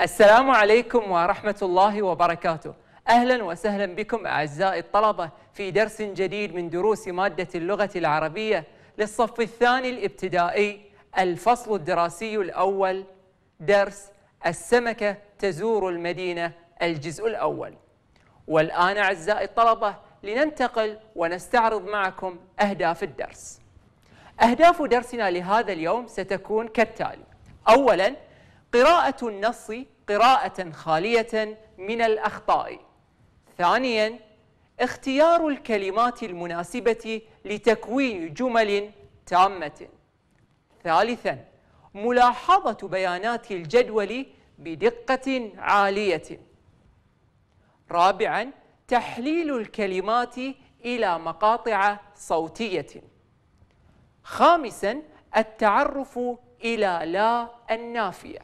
السلام عليكم ورحمة الله وبركاته أهلا وسهلا بكم أعزائي الطلبة في درس جديد من دروس مادة اللغة العربية للصف الثاني الابتدائي الفصل الدراسي الأول درس السمكة تزور المدينة الجزء الأول والآن أعزائي الطلبة لننتقل ونستعرض معكم أهداف الدرس أهداف درسنا لهذا اليوم ستكون كالتالي أولاً قراءة النص قراءة خالية من الأخطاء ثانياً اختيار الكلمات المناسبة لتكوين جمل تامة ثالثاً ملاحظة بيانات الجدول بدقة عالية رابعاً تحليل الكلمات إلى مقاطع صوتية خامساً التعرف إلى لا النافية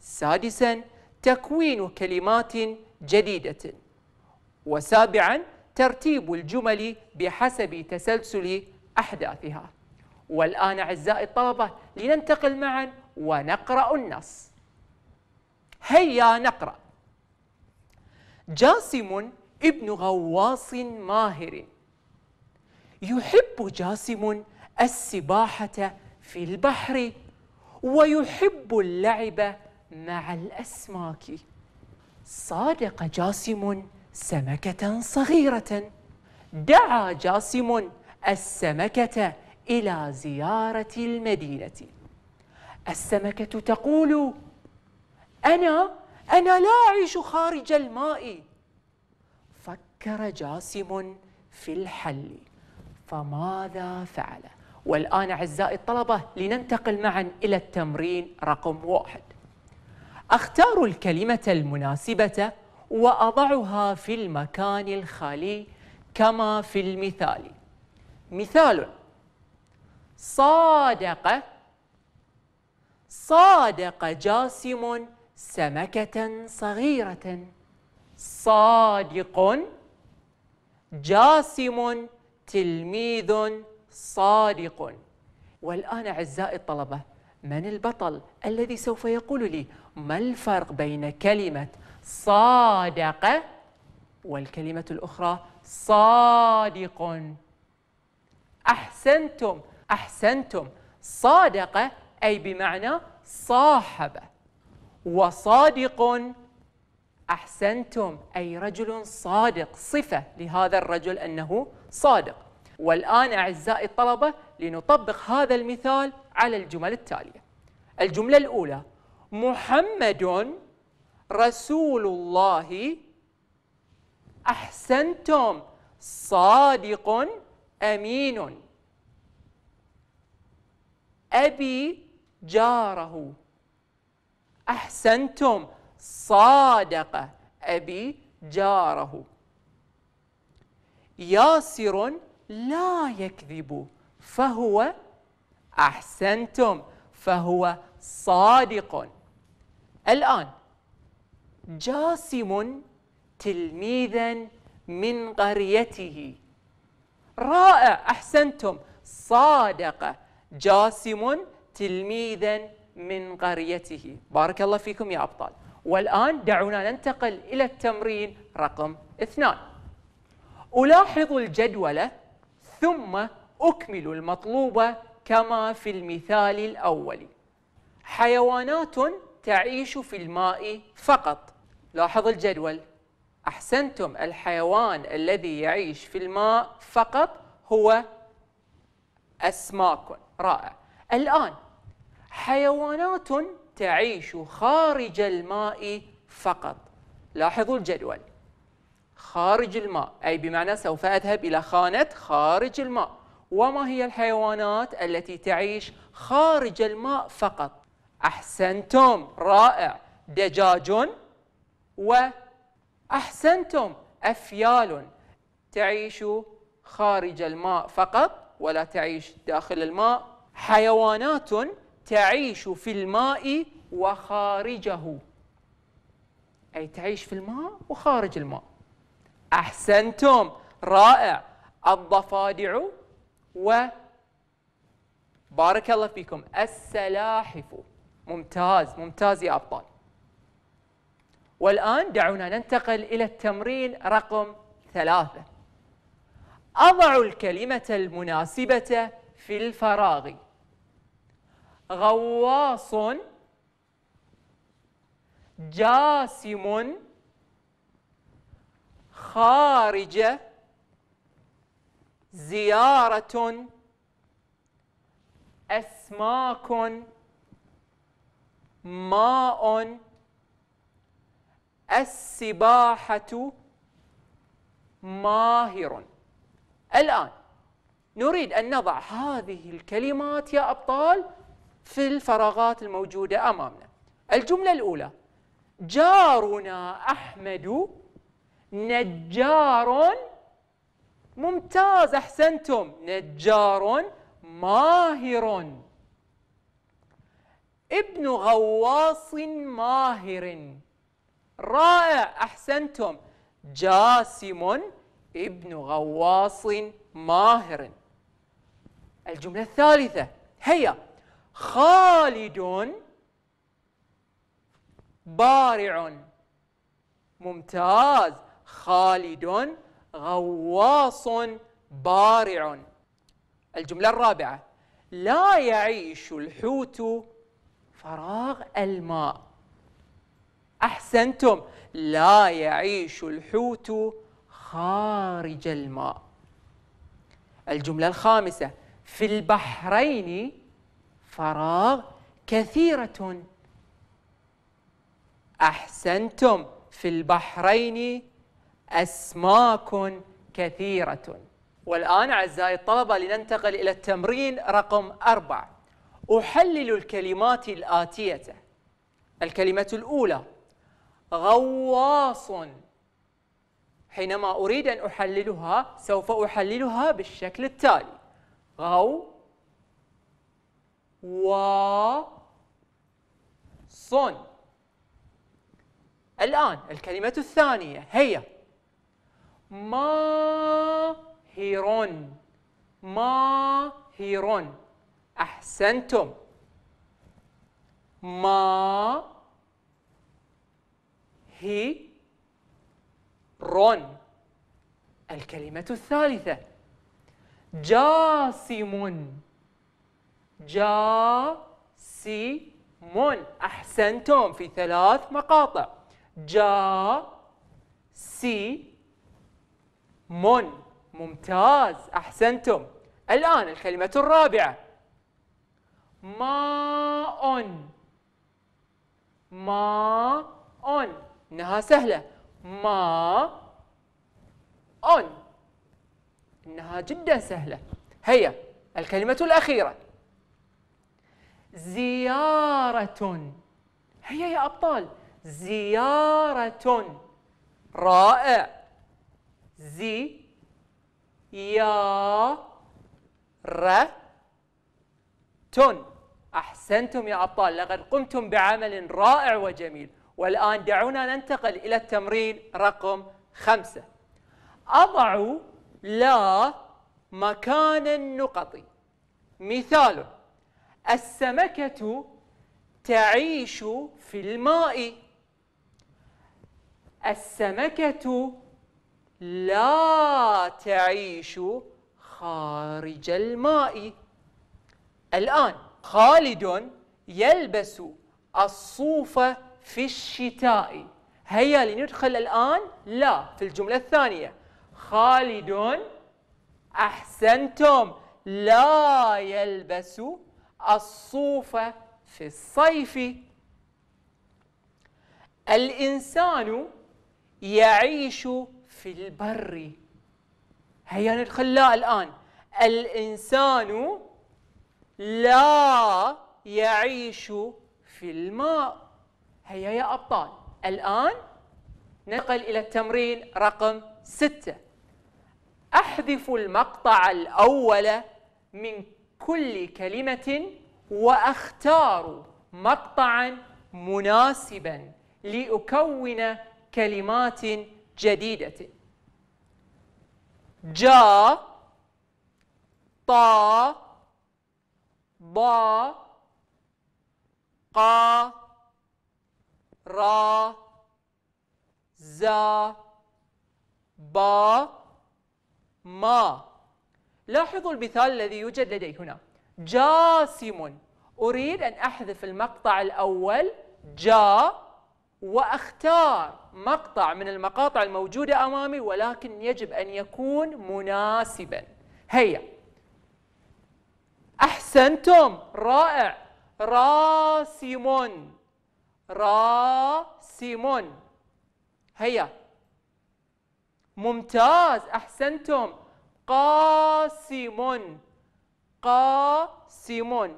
سادسا تكوين كلمات جديدة وسابعا ترتيب الجمل بحسب تسلسل أحداثها والآن أعزائي الطلبة لننتقل معا ونقرأ النص هيا نقرأ جاسم ابن غواص ماهر يحب جاسم السباحة في البحر ويحب اللعب مع الأسماك صادق جاسم سمكة صغيرة دعا جاسم السمكة إلى زيارة المدينة السمكة تقول أنا أنا لا أعيش خارج الماء فكر جاسم في الحل فماذا فعل؟ والآن أعزائي الطلبة لننتقل معا إلى التمرين رقم واحد أختار الكلمة المناسبة وأضعها في المكان الخالي كما في المثال مثال صادق صادق جاسم سمكة صغيرة صادق جاسم تلميذ صادق والآن أعزائي الطلبة من البطل الذي سوف يقول لي ما الفرق بين كلمة صادق والكلمة الأخرى صادق أحسنتم أحسنتم صادق أي بمعنى صاحب وصادق أحسنتم أي رجل صادق صفة لهذا الرجل أنه صادق والآن أعزائي الطلبة لنطبق هذا المثال على الجمل التالية الجملة الأولى محمد رسول الله أحسنتم صادق أمين أبي جاره أحسنتم صادق أبي جاره ياسر لا يكذب فهو أحسنتم فهو صادق الآن جاسم تلميذا من قريته رائع أحسنتم صادق جاسم تلميذا من قريته بارك الله فيكم يا أبطال والآن دعونا ننتقل إلى التمرين رقم اثنان ألاحظ الجدول ثم أكمل المطلوب كما في المثال الأول حيوانات تعيش في الماء فقط لاحظ الجدول أحسنتم الحيوان الذي يعيش في الماء فقط هو أسماك رائع الآن حيوانات تعيش خارج الماء فقط لاحظوا الجدول خارج الماء أي بمعنى سوف أذهب إلى خانة خارج الماء وما هي الحيوانات التي تعيش خارج الماء فقط أحسنتم رائع دجاج وأحسنتم أفيال تعيش خارج الماء فقط ولا تعيش داخل الماء حيوانات تعيش في الماء وخارجه أي تعيش في الماء وخارج الماء أحسنتم رائع الضفادع و بارك الله فيكم السلاحف ممتاز ممتاز يا أبطال والآن دعونا ننتقل إلى التمرين رقم ثلاثة أضع الكلمة المناسبة في الفراغ غواص جاسم خارجة زيارة أسماك ماء السباحة ماهر الآن نريد أن نضع هذه الكلمات يا أبطال في الفراغات الموجودة أمامنا الجملة الأولى جارنا أحمد نجار ممتاز أحسنتم نجار ماهر ابن غواص ماهر رائع أحسنتم جاسم ابن غواص ماهر الجملة الثالثة هي خالد بارع ممتاز خالد غواص بارع الجملة الرابعة لا يعيش الحوت فراغ الماء أحسنتم لا يعيش الحوت خارج الماء الجملة الخامسة في البحرين فراغ كثيرة أحسنتم في البحرين أسماك كثيرة والآن أعزائي الطلبة لننتقل إلى التمرين رقم أربعة أحلل الكلمات الآتية الكلمة الأولى غواص حينما أريد أن أحللها سوف أحللها بالشكل التالي غو و صن الآن الكلمة الثانية هي ماهر ماهر أحسنتم ما هي رون الكلمة الثالثة جاسم جاسم أحسنتم في ثلاث مقاطع جا سي ممتاز أحسنتم الآن الكلمة الرابعة ماء ماء إنها سهلة ماء إنها جدا سهلة هيا الكلمة الأخيرة زيارة هيا يا أبطال زيارة رائع زي يا ر تون أحسنتم يا أبطال لقد قمتم بعمل رائع وجميل والآن دعونا ننتقل إلى التمرين رقم خمسة أضع لا مكان النقط مثال السمكة تعيش في الماء السمكة لا تعيش خارج الماء الآن خالد يلبس الصوف في الشتاء هيا لندخل الآن لا في الجملة الثانية خالد أحسنتم لا يلبس الصوف في الصيف الإنسان يعيش في البر هيا ندخل لا الآن الإنسان لا يعيش في الماء هيا يا أبطال الآن ننتقل إلى التمرين رقم ستة أحذف المقطع الأول من كل كلمة وأختار مقطعا مناسبا لأكون كلمات جديدة جا طا ضا ق را ز با ما لاحظوا المثال الذي يوجد لدي هنا جاسم أريد أن أحذف المقطع الأول جا وأختار مقطع من المقاطع الموجودة أمامي ولكن يجب أن يكون مناسبا هيا أحسنتم رائع راسم راسم هيا ممتاز أحسنتم قاسم قاسم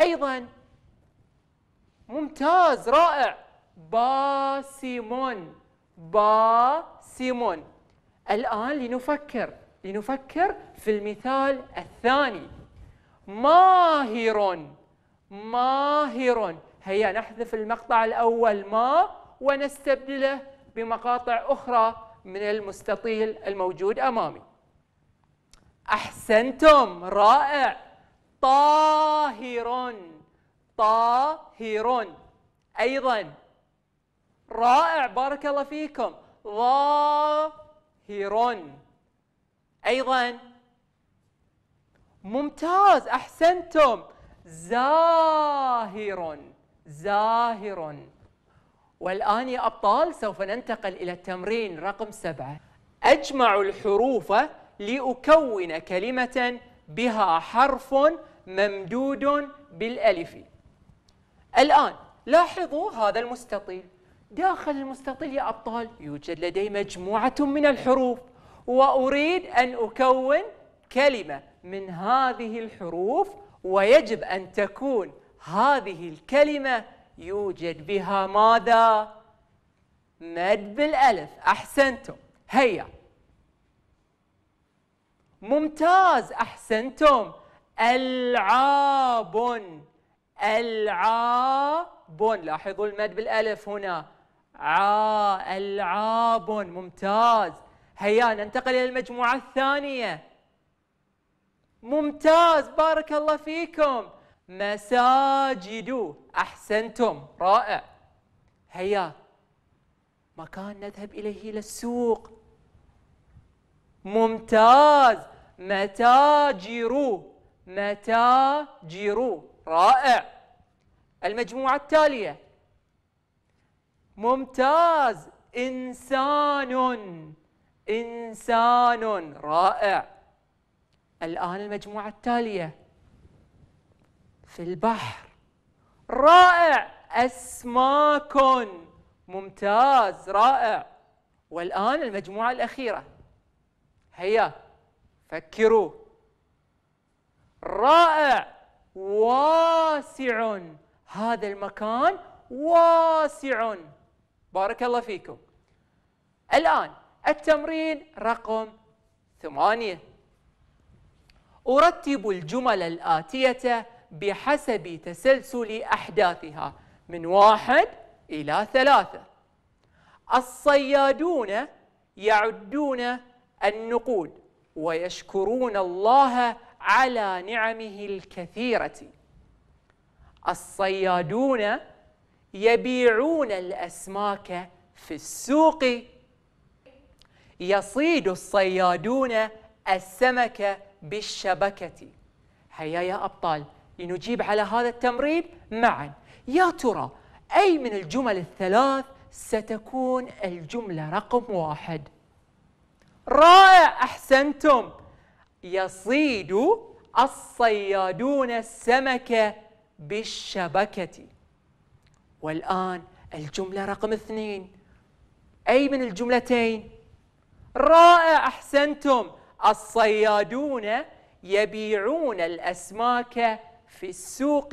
أيضا ممتاز رائع باسم باسم الآن لنفكر لنفكر في المثال الثاني ماهر ماهر هيا نحذف المقطع الأول ما ونستبدله بمقاطع أخرى من المستطيل الموجود أمامي أحسنتم رائع طاهر طاهر أيضا رائع بارك الله فيكم ظاهر أيضا ممتاز أحسنتم زاهر زاهر والآن يا أبطال سوف ننتقل إلى التمرين رقم سبعة أجمع الحروف لأكون كلمة بها حرف ممدود بالألف الآن لاحظوا هذا المستطيل داخل المستطيل يا أبطال يوجد لدي مجموعة من الحروف وأريد أن أكون كلمة من هذه الحروف ويجب أن تكون هذه الكلمة يوجد بها ماذا؟ مد بالألف أحسنتم هيا ممتاز أحسنتم ألعاب ألعاب لاحظوا المد بالألف هنا عا ألعاب ممتاز هيا ننتقل إلى المجموعة الثانية ممتاز بارك الله فيكم مساجد أحسنتم رائع هيا مكان نذهب إليه إلى السوق ممتاز متاجر متاجر رائع المجموعة التالية ممتاز إنسان إنسان رائع الآن المجموعة التالية في البحر رائع أسماك ممتاز رائع والآن المجموعة الأخيرة هيا فكروا رائع واسع هذا المكان واسع بارك الله فيكم الآن التمرين رقم ثمانية أرتب الجمل الآتية بحسب تسلسل أحداثها من واحد إلى ثلاثة الصيادون يعدون النقود ويشكرون الله على نعمه الكثيرة الصيادون يبيعون الأسماك في السوق يصيد الصيادون السمك بالشبكة هيا يا أبطال لنجيب على هذا التمرين معا يا ترى أي من الجمل الثلاث ستكون الجملة رقم واحد رائع أحسنتم يصيد الصيادون السمكة بالشبكة والآن الجملة رقم اثنين أي من الجملتين رائع أحسنتم الصيادون يبيعون الأسماك في السوق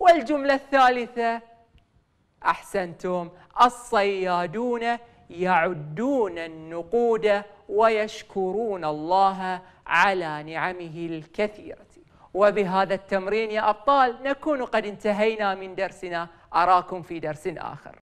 والجملة الثالثة أحسنتم الصيادون يعدون النقود ويشكرون الله على نعمه الكثيرة وبهذا التمرين يا أبطال نكون قد انتهينا من درسنا أراكم في درس آخر